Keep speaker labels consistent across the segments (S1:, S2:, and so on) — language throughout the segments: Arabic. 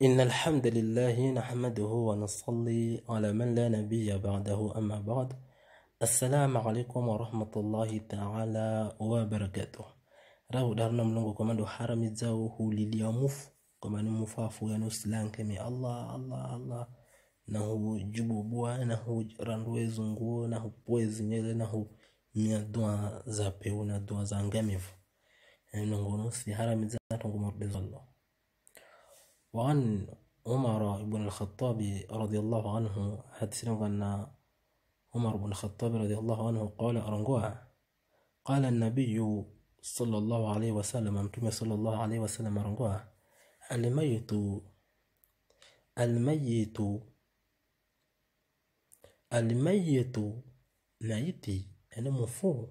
S1: إن الحمد لله نحمده ونصلي على من لا نبي بعده أما بعد السلام عليكم ورحمة الله تعالى وبركاته راو دارنا ملونغو كمان دو حرم الزاو هو كمان مفافو يانو لانكمي الله الله الله نهو hujibubua نهو hurandue نهو na نهو nyele na humia نهو za peu نهو dua za ngamivu nongonosi الله وعن عمر بن الخطاب رضي الله عنه حدثنا أن عمر بن الخطاب رضي الله عنه قال أرنجوع قال النبي صلى الله عليه وسلم أنتم صلى الله عليه وسلم أرنجوع الميت الميت الميت ميتي أنا يعني مفو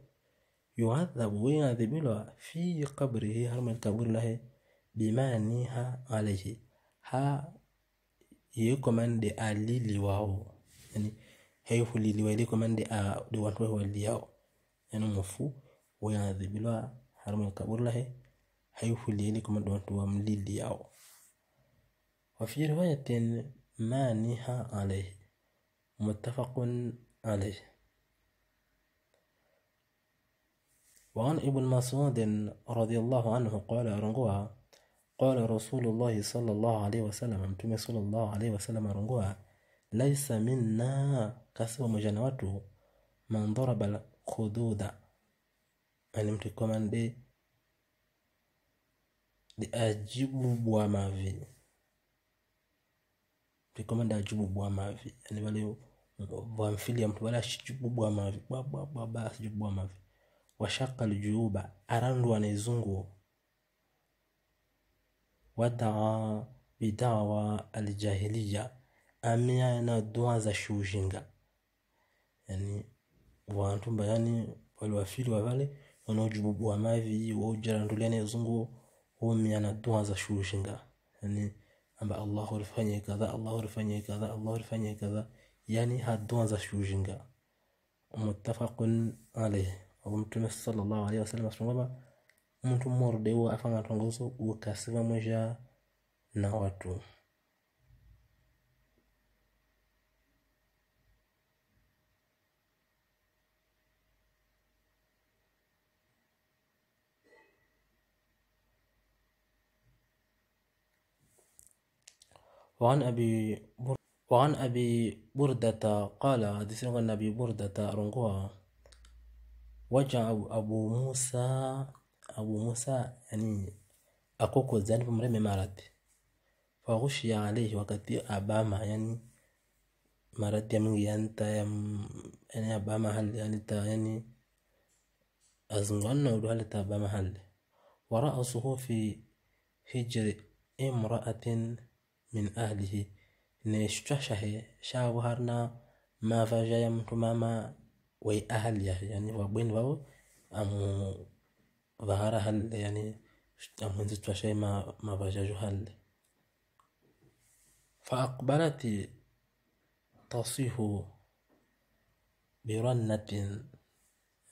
S1: يعذب ويعذب في قبره هرم الكبر له بما نيها عليه ha ye commande a liliwao yani hayo huliliwa ile commande a de watu waliyao yani mufu wayadhibilwa harmu kaburla he hayo hulili commande watu wamliliyao وفي رواية مانها عليه متفق عليه وعن ابن مسعود رضي الله عنه قال رنقها qala rasulullahi sallallahu alaihi wasallam mtume sallallahu alaihi wasallam arungua laisa minna kasi pamoja na watu man dharaba lkhududa ani mtu komande de ajibu bwa mavi mtu komande ajibu bwa mavi yani wale bwa mfili ya mtu wale ashijibu bwa mavi bwa bwa bwa bwa ashijibu bwa mavi washaka ljuuba arandu anaizunguo waddawa bidawa aljahiliya amia na dua za shuushinga yani wantu bayani waliwafiliwa wavale wanaojububua mavi waujarandulene zungu wamia na dua za shuushinga yani amba allahu alifanye kadha allahu alifanye kadha allahu alifanye kadha yani hadua za shuushinga muttafaqun alayh mtume sallallahu alayhi wasallam asema omuntu mmorode wo afa nga tongoso ukasi vamwezha na watu وعن أبي بر... وعن أبي بردة قال حديث عن أبي بردة رنقها وجع أبو موسى أبو موسى يعني أخوك الذنب امرئ بمرض فغشي عليه وقد أباما يعني مرض يمي أنت يعني أباما هل يعني يعني أظن هل أباما هل ورأسه في هجر امرأة من أهله نشتشه شاوهرنا ما فجأة متماما وي أهل يعني وبين بو أمو ظهر هل يعني منزت شيء ما ما بجاجو هل فأقبلت تصيح برنة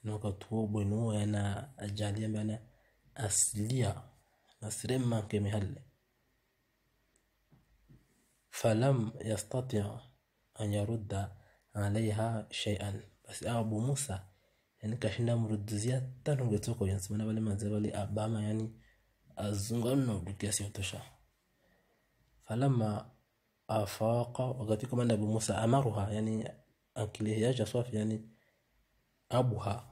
S1: نكتوب نو أنا أجالي بنا أصليا نسرم ما كمي هل فلم يستطع أن يرد عليها شيئا بس أبو موسى yani kashinda mrudizia tano ngetoka yansimana wale manze wale abama yani azungano na udukesi utosha falama afaqa wakati kama nabi Musa amaruha yani ya swafi yani abuha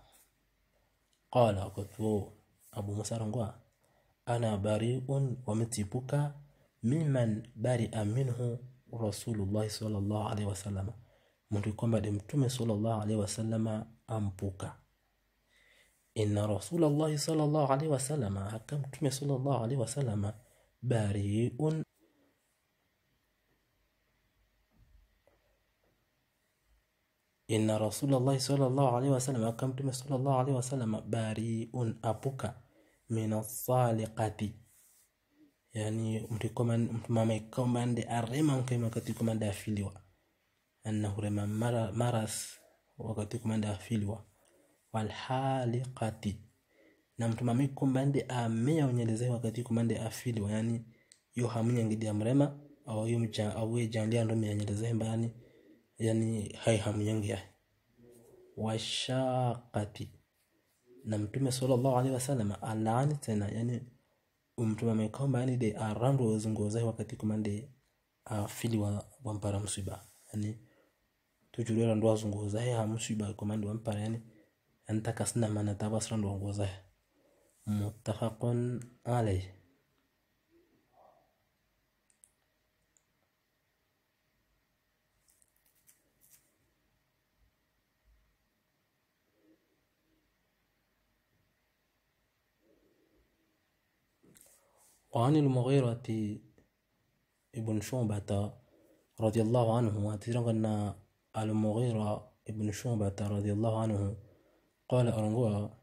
S1: qala wakati abu Musa rangwa ana bari'un wametipuka mimman bari'a minhu rasulullahi sallallahu alaihi wasallama mtu kwamba ni mtume sallallahu alaihi wasallama ampuka inna rasulallahi sallallahu alaihi wasallam, hakika mtume sallallahu alaihi wasallam bariun inna rasulallahi sallallahu alaihi wasallam, hakika mtume sallallahu alaihi wasallam bariun apuka minasaliqati yani mtumamekomande arema mkaima kati komande afiliwa anahurema maras mara wakati kumande afilwa walhaliqati na mtumami kumande amea unyeleze wakati kumande afilwa yani yo hamunya ngidi ya mrema au yo mcha au ye jandia ndo myanyeleze mbani yani hai hamunyangi ya washaqati na mtume sallallahu alaihi wasallam alani tena yani umtumame kwamba yani de arandu wazungu wakati kumande afili wa, wa msiba yani tochurera ndo wazunguzahe hamuswiba komandi wampara yani antaka sina maana tabasira ndo wanguzahe muttafaqun alayhi وعن المغيرة ابن شعبة رضي الله عنه أتجرى أن المغيرة بن شعبة رضي الله عنه قال أرنغوة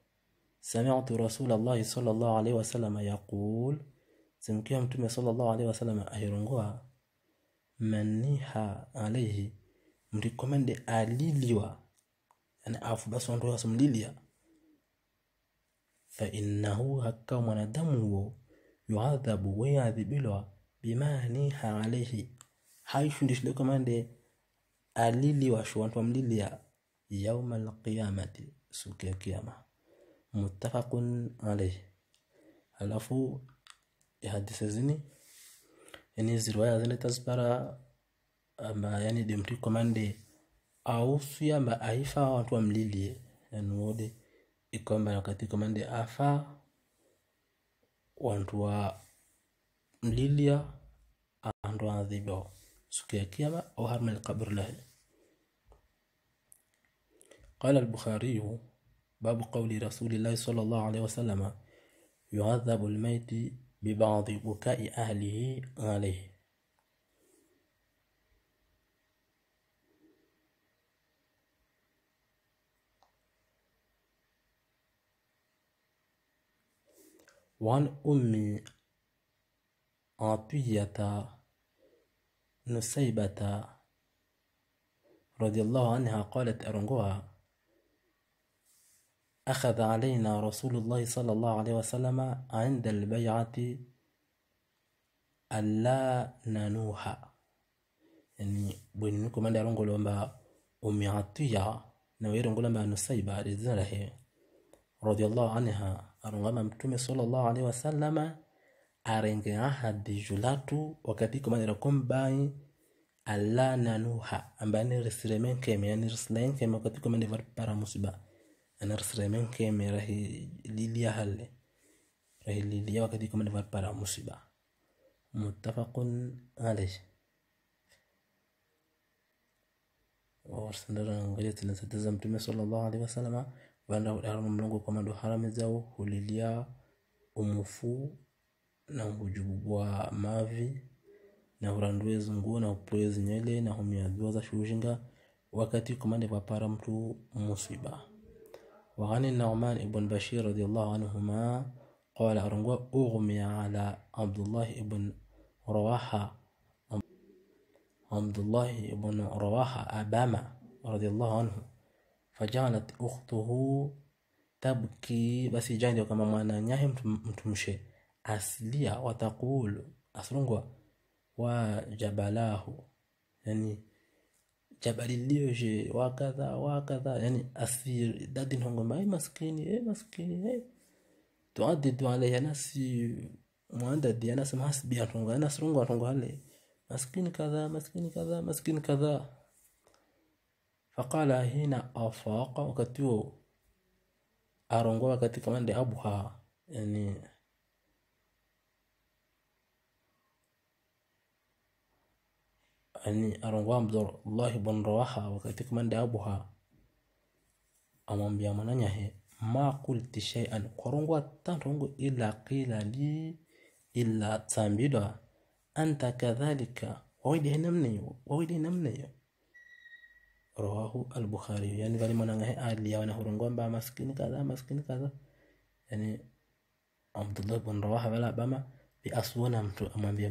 S1: سمعت رسول الله صلى الله عليه وسلم يقول سمكهم تمي صلى الله عليه وسلم أهرنغوها من نيها عليه مريكومن دي أليليوا يعني أعفو بس عن رؤية سم ليليا فإنه هكا من دمه يعذب ويعذب بما نيها عليه هاي شو ديش لكومن دي aliliwashwa watu mlilia yauma alqiyamati siku ya kiyama muttafaqun alayh alafu hadithi zini yani ziriwaya zile tazbara ama yani demti komande ausi ama aifa watu wamlilie yani wode ikwamba wakati komande afa wantu wa mlilia wa سكاكيما أو هرم القبر له قال البخاري باب قول رسول الله صلى الله عليه وسلم يعذب الميت ببعض بكاء أهله عليه وعن أمي عطية نسيبة رضي الله عنها قالت أرنجوها أخذ علينا رسول الله صلى الله عليه وسلم عند البيعة ألا ننوها يعني بنكو من يرنجو لما أمي عطية نويرنجو لما نسيبة رضي الله عنها أرنجها ممتومة صلى الله عليه وسلم arengeaha bijulatu wakabiko manera kombai alananuha ambani risiremen keme yani risilen keme wakati mane var para musiba ana risiremen keme rahi lilia halle rahi lilia wakati mane var para musiba muttafaqun alayh warsandara ngoja tunasitiza mtume sallallahu alaihi wasallama wanda haramu mlongo kwa madu harami zao hulilia umufu na nkujugugwa mavi nahurandura ezingubo nahupura ezinywele nahumiadua za shushinga wakati kumande vapara mtu musiba وعن النعمان بن بشير رضي الله عنهما قال أرنغوا أغمي على عبد الله بن رواحة عبد الله بن رواحة أباما رضي الله عنه فجعلت أخته تبكي بس جاني كما معناه متمشي asilia watakulu aslungwa wa jabalahu yani jabali kadha wakadha wakadha yani asir dadi nhongomba mai maskini eh maskini yana si mwanda anasi yana sama hasbi atongo yana rungu atongo hale maskini kadha maskini kadha maskini kadha faqala hina afaqa wakati arongo wakati katika mande abha yani anakuwa Abdullahi bin Rawaha wakati kumanda abuha amwambia mwananyahe ma kulti shay'an korongo tantongo ila qila li ila tambida anta kadhalika wawidi namneyo wawidi namneyo rawahu al-bukhari yani bali mwananyahe ali yana horongo amba maskini kadha maskini kadha yani Abdullah bin Rawaha wala bama bi aswana mtu amwambia